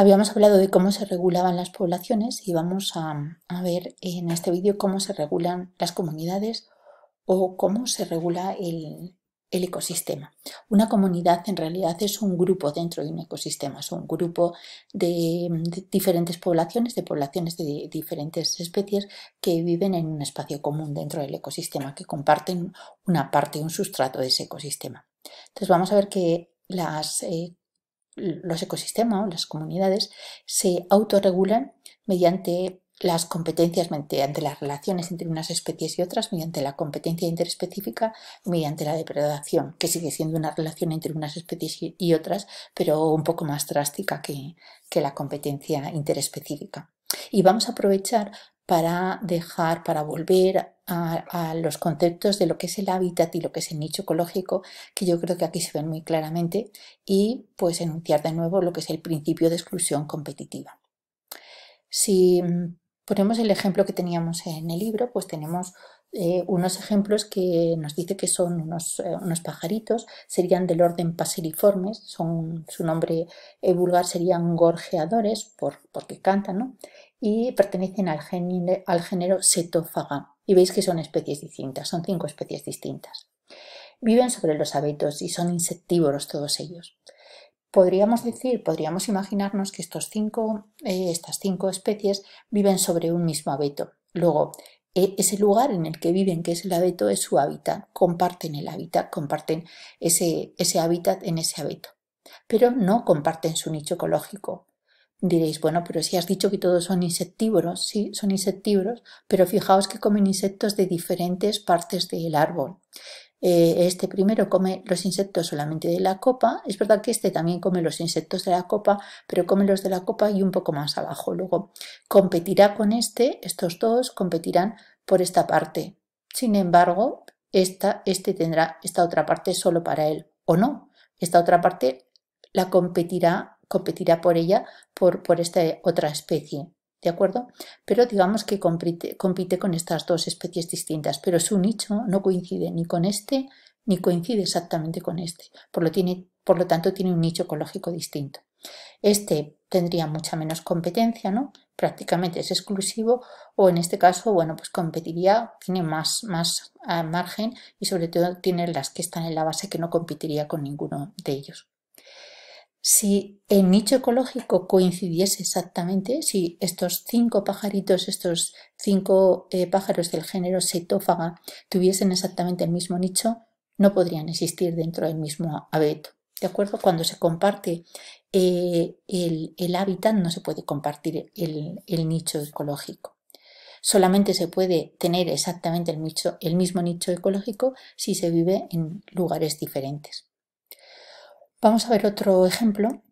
Habíamos hablado de cómo se regulaban las poblaciones y vamos a, ver en este vídeo cómo se regulan las comunidades o cómo se regula el, ecosistema. Una comunidad en realidad es un grupo dentro de un ecosistema, es un grupo de, diferentes poblaciones, de poblaciones de diferentes especies que viven en un espacio común dentro del ecosistema, que comparten una parte, un sustrato de ese ecosistema. Entonces vamos a ver que las eh, los ecosistemas, o las comunidades, se autorregulan mediante las competencias, mediante las relaciones entre unas especies y otras, mediante la competencia interespecífica, mediante la depredación, que sigue siendo una relación entre unas especies y otras, pero un poco más drástica que, que la competencia interespecífica. Y vamos a aprovechar para dejar, para volver a, los conceptos de lo que es el hábitat y lo que es el nicho ecológico, que yo creo que aquí se ven muy claramente, y pues enunciar de nuevo lo que es el principio de exclusión competitiva. Si mm, ponemos el ejemplo que teníamos en el libro, pues tenemos eh, unos ejemplos que nos dice que son unos, eh, pajaritos, serían del orden pasiriformes, son, su nombre eh, vulgar serían gorjeadores, porque cantan, ¿no? y pertenecen al, género, al Y veis que son especies distintas, son cinco especies distintas. Viven sobre los abetos y son insectívoros todos ellos. Podríamos decir, podríamos imaginarnos que estos cinco, eh, estas cinco especies viven sobre un mismo abeto. Luego, e, ese lugar en el que viven, que es el abeto, es su hábitat. Comparten el hábitat, comparten ese, ese hábitat en ese abeto. Pero no comparten su nicho ecológico. Diréis, bueno, pero si has dicho que todos son insectívoros, sí, son insectívoros, pero fijaos que comen insectos de diferentes partes del árbol. Eh, este primero come los insectos solamente de la copa, es verdad que este también come los insectos de la copa, pero come los de la copa y un poco más abajo. Luego competirá con este, estos dos competirán por esta parte. Sin embargo, esta, este tendrá esta otra parte solo para él, o no. Esta otra parte la competirá competirá por ella, por, por esta otra especie. ¿De acuerdo? Pero digamos que compite, con estas dos especies distintas, pero su nicho no coincide ni con este ni coincide exactamente con este. Por lo, tiene, por lo tanto, tiene un nicho ecológico distinto. Este tendría mucha menos competencia, ¿no? Prácticamente es exclusivo o en este caso, bueno, pues competiría, tiene más, más ah, margen y sobre todo tiene las que están en la base que no competiría con ninguno de ellos si el nicho ecológico coincidiese exactamente, si estos cinco pajaritos, estos cinco eh, pájaros del género cetófaga tuviesen exactamente el mismo nicho, no podrían existir dentro del mismo abeto. ¿De acuerdo? Cuando se comparte eh, el, hábitat, no se puede compartir el, nicho ecológico. Solamente se puede tener exactamente el mismo nicho ecológico si se vive en lugares diferentes. Vamos a ver otro ejemplo.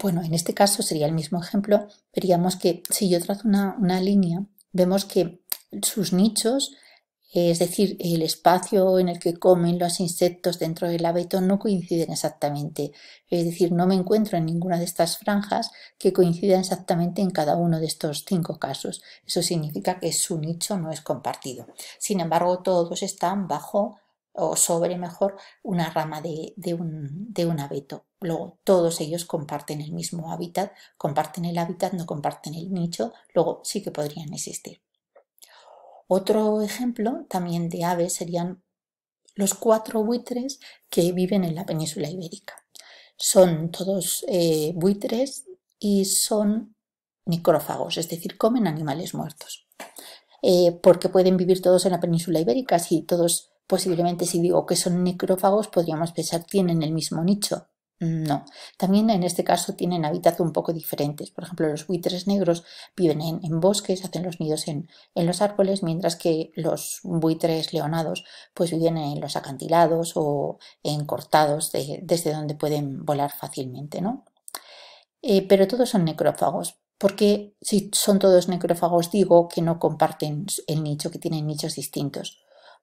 Bueno, en este caso sería el mismo ejemplo. Veríamos que si yo trazo una, línea, vemos que sus nichos, es decir, el espacio en el que comen los insectos dentro del hábito no coinciden exactamente. Es decir, no me encuentro en ninguna de estas franjas que coincida exactamente en cada uno de estos cinco casos. Eso significa que su nicho no es compartido. Sin embargo, todos están bajo o sobre mejor una rama de, un, abeto. Luego todos ellos comparten el mismo hábitat, comparten el hábitat, no comparten el nicho, luego sí que podrían existir. Otro ejemplo también de aves serían los cuatro buitres que viven en la península ibérica. Son todos eh, buitres y son micrófagos, es decir, comen animales muertos. Eh, porque pueden vivir todos en la península ibérica, si todos Posiblemente si digo que son necrófagos podríamos pensar tienen el mismo nicho. No, también en este caso tienen hábitats un poco diferentes. Por ejemplo, los buitres negros viven en, bosques, hacen los nidos en, en, los árboles, mientras que los buitres leonados pues viven en los acantilados o en cortados desde donde pueden volar fácilmente, ¿no? Eh, pero todos son necrófagos, porque si son todos necrófagos digo que no comparten el nicho, que tienen nichos distintos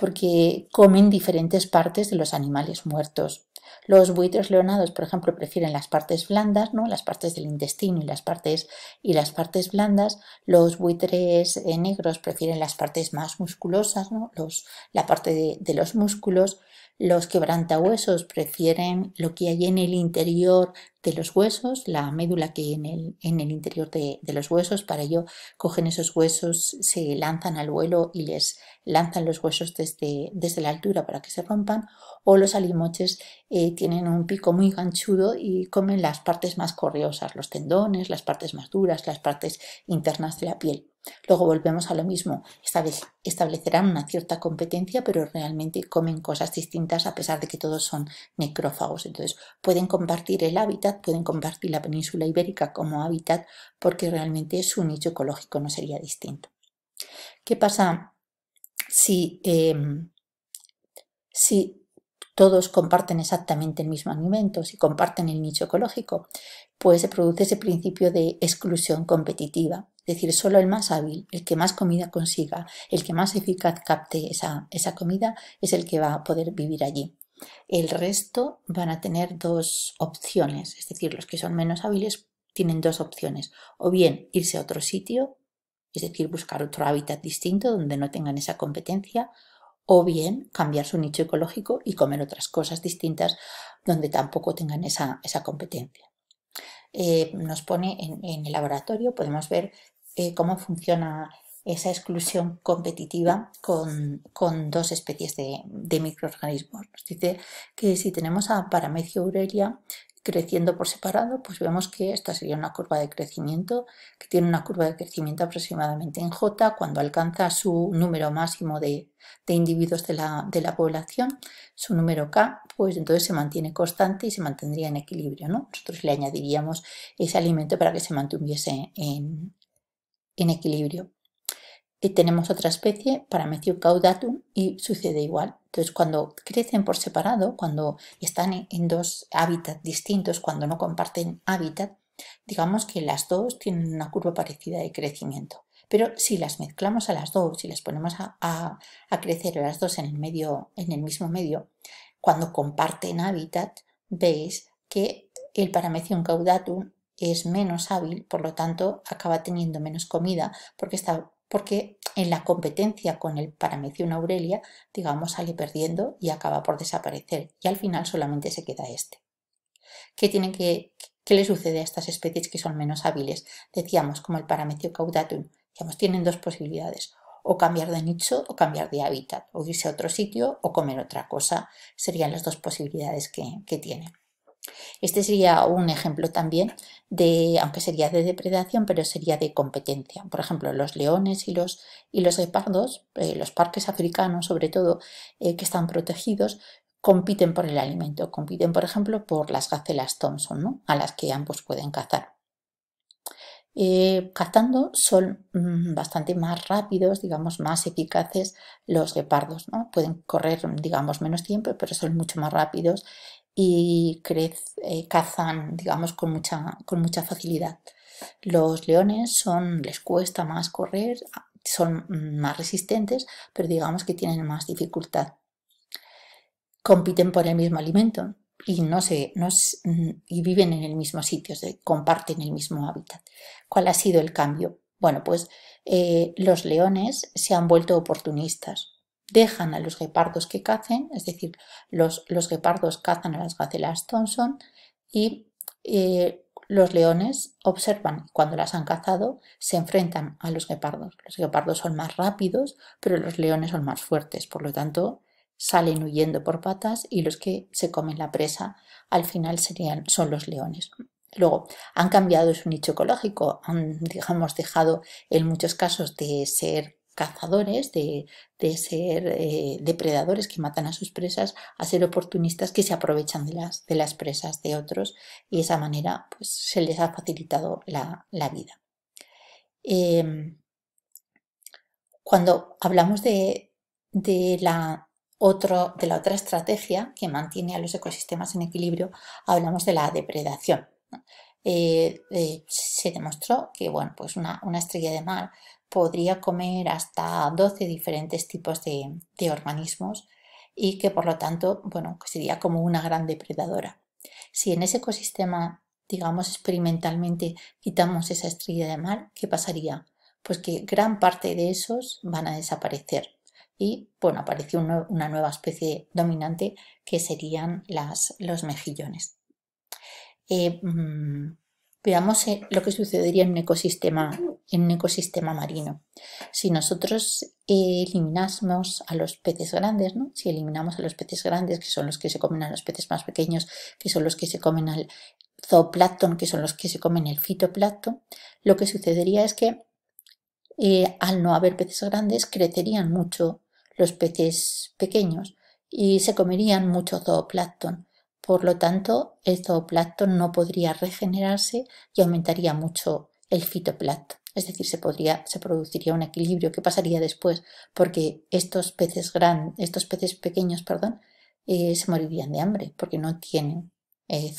porque comen diferentes partes de los animales muertos. Los buitres leonados, por ejemplo, prefieren las partes blandas, ¿no? las partes del intestino y las partes, y las partes blandas. Los buitres eh, negros prefieren las partes más musculosas, los, la parte de, de los músculos. Los quebrantahuesos prefieren lo que hay en el interior de los huesos, la médula que en el, en el interior de, los huesos. Para ello cogen esos huesos, se lanzan al vuelo y les lanzan los huesos desde, desde la altura para que se rompan. O los alimoches eh, tienen un pico muy ganchudo y comen las partes más corriosas, los tendones, las partes más duras, las partes internas de la piel. Luego volvemos a lo mismo, establecerán una cierta competencia, pero realmente comen cosas distintas a pesar de que todos son necrófagos. Entonces pueden compartir el hábitat pueden compartir la península ibérica como hábitat porque realmente su nicho ecológico no sería distinto. ¿Qué pasa si, em, si todos comparten exactamente el mismo alimento, si comparten el nicho ecológico? Pues se produce ese principio de exclusión competitiva. Es decir, solo el más hábil, el que más comida consiga, el que más eficaz capte esa comida, es el que va a poder vivir allí. El resto van a tener dos opciones, es decir, los que son menos hábiles tienen dos opciones, o bien irse a otro sitio, es decir, buscar otro hábitat distinto donde no tengan esa competencia, o bien cambiar su nicho ecológico y comer otras cosas distintas donde tampoco tengan esa, esa competencia. Eh, nos pone en, el laboratorio, podemos ver eh, cómo funciona esa exclusión competitiva con, dos especies de, microorganismos. Nos dice que si tenemos a paramecio aurelia creciendo por separado, pues vemos que esta sería una curva de crecimiento, que tiene una curva de crecimiento aproximadamente en J, cuando alcanza su número máximo de, de individuos de la, población, su número K, pues entonces se mantiene constante y se mantendría en equilibrio. Nosotros le añadiríamos ese alimento para que se mantuviese en equilibrio. Y tenemos otra especie, Paramecium caudatum, y sucede igual. Entonces, cuando crecen por separado, cuando están en dos hábitats distintos, cuando no comparten hábitat, digamos que las dos tienen una curva parecida de crecimiento. Pero si las mezclamos a las dos, si las ponemos a, crecer a las dos en el, medio, en el mismo medio, cuando comparten hábitat, veis que el Paramecium caudatum es menos hábil, por lo tanto acaba teniendo menos comida porque está porque en la competencia con el Paramecium aurelia, digamos, sale perdiendo y acaba por desaparecer y al final solamente se queda este. ¿Qué, tienen que, qué le sucede a estas especies que son menos hábiles? Decíamos, como el paramecio caudatum, digamos, tienen dos posibilidades, o cambiar de nicho o cambiar de hábitat, o irse a otro sitio o comer otra cosa, serían las dos posibilidades que, que tienen. Este sería un ejemplo también de, aunque sería de depredación, pero sería de competencia. Por ejemplo, los leones y los, y los guepardos, eh, los parques africanos sobre todo, eh, que están protegidos, compiten por el alimento, compiten por ejemplo por las gacelas Thompson, ¿no? a las que ambos pueden cazar. Eh, cazando son mm, bastante más rápidos, digamos, más eficaces los guepardos, ¿no? Pueden correr, digamos, menos tiempo, pero son mucho más rápidos y eh, cazan, digamos, con mucha, con mucha facilidad. Los leones son, les cuesta más correr, ah, son más resistentes, pero digamos que tienen más dificultad. Compiten por el mismo alimento y, no se, no y viven en el mismo sitio, se comparten el mismo hábitat. ¿Cuál ha sido el cambio? Bueno, pues eh, los leones se han vuelto oportunistas dejan a los guepardos que cacen, es decir, los, los guepardos cazan a las gacelas Thompson y eh, los leones observan cuando las han cazado, se enfrentan a los guepardos. Los guepardos son más rápidos, pero los leones son más fuertes, por lo tanto salen huyendo por patas y los que se comen la presa al final serían, son los leones. Luego, han cambiado su nicho ecológico, han, dejado en muchos casos de ser cazadores, de, ser eh, depredadores que matan a sus presas, a ser oportunistas que se aprovechan de las, de las presas de otros y de esa manera pues, se les ha facilitado la, vida. Em, cuando hablamos de, la otro, de la otra estrategia que mantiene a los ecosistemas en equilibrio, hablamos de la depredación. Eh, eh, se demostró que bueno, pues una, estrella de mar podría comer hasta 12 diferentes tipos de, organismos y que por lo tanto bueno, sería como una gran depredadora. Si en ese ecosistema, digamos experimentalmente, quitamos esa estrella de mar, ¿qué pasaría? Pues que gran parte de esos van a desaparecer. Y bueno, apareció una nueva especie dominante que serían las, los mejillones. Eh, mm, veamos eh, lo que sucedería en un ecosistema, en un ecosistema marino. Si nosotros eh, eliminásemos a los peces grandes, si eliminamos a los peces grandes, que son los que se comen a los peces más pequeños, que son los que se comen al zooplancton, que son los que se comen el fitoplancton, lo que sucedería es que al no haber peces grandes crecerían mucho los peces pequeños y se comerían mucho zooplancton por lo tanto, el este zooplancton no podría regenerarse y aumentaría mucho el fitoplancton. Es decir, se, produciría un equilibrio. ¿Qué pasaría después? Porque estos peces, estos peces pequeños perdón, eh, se morirían de hambre porque no tienen eh,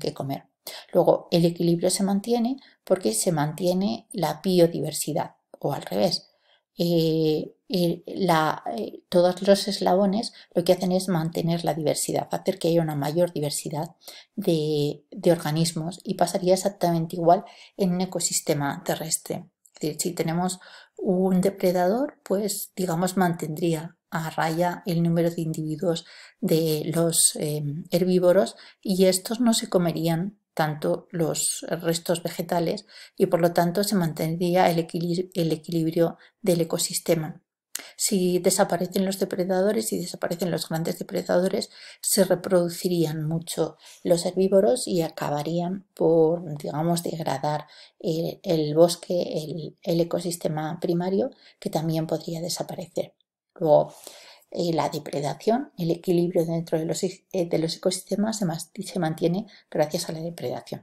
que comer. Luego, el equilibrio se mantiene porque se mantiene la biodiversidad, o al revés, eh, eh, eh, todos los eslabones lo que hacen es mantener la diversidad, hacer que haya una mayor diversidad de, organismos y pasaría exactamente igual en un ecosistema terrestre. si tenemos un depredador, pues digamos mantendría a raya el número de individuos de los herbívoros y estos no se comerían tanto los restos vegetales y por lo tanto se mantendría el, equilibrio, del ecosistema. Si desaparecen los depredadores y desaparecen los grandes depredadores, se reproducirían mucho los herbívoros y acabarían por, digamos, degradar el, bosque, el, el, ecosistema primario, que también podría desaparecer. Luego, eh, la depredación, el equilibrio dentro de los, e, eh, de los ecosistemas se mantiene gracias a la depredación.